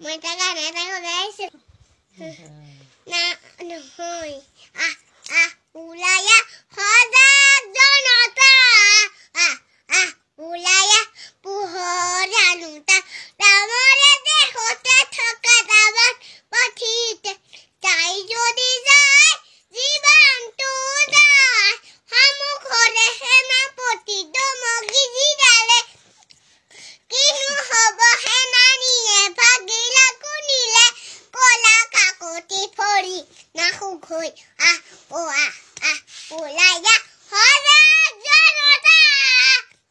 Muy tacaña tengo de ese. No no hoy. Ah ah. Hola ya. 啊，我啊啊，乌拉呀，好大女奴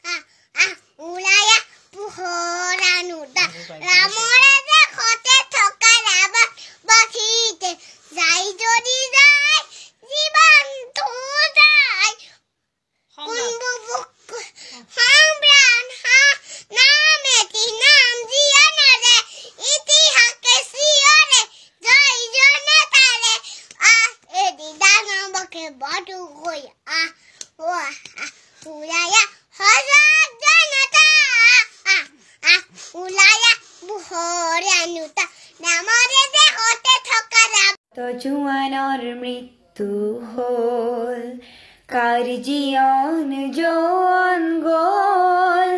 蛋啊啊，乌拉呀，不好大女蛋，老母。থকা 是毛主国呀，我啊，乌拉呀，和尚站着大啊啊，乌拉呀，不和尚牛大，那么的在和在他干啥？তো জুয়ানোর মৃত্যু হল কার জীবন যৌন গোল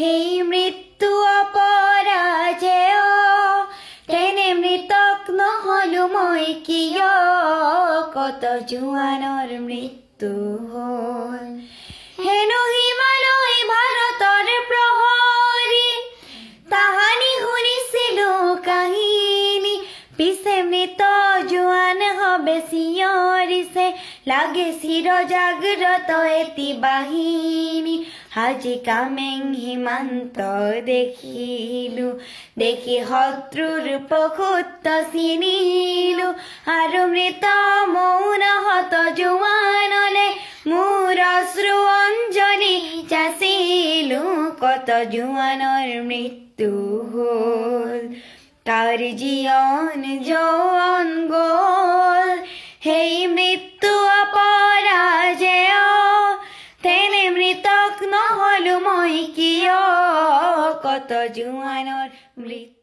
হেই মৃত্যু অপরাজেয় তেনে মৃতক মই কিয় কত জুয়ানৰ মৃত্যু হ'ল হেনো হিমালয় ভাৰতৰ তাহানি কাহিনী পিছে মৃত হবে লাগে চিৰ জাগ্রত এটি বাহিনী আজি কামেং হিমান্ত দেখিলো দেখি শত্রুর পশুত্ব চিনিলো আৰু মৃত অশ্রু অঞ্জনে চাষিল কত জুয়ানোর মৃত্যু হল তার জীবন জন গোল হে মৃত্যু অপরাজেয় তেনে মৃতক নহল মই কিয় কত জুয়ানোর মৃত্যু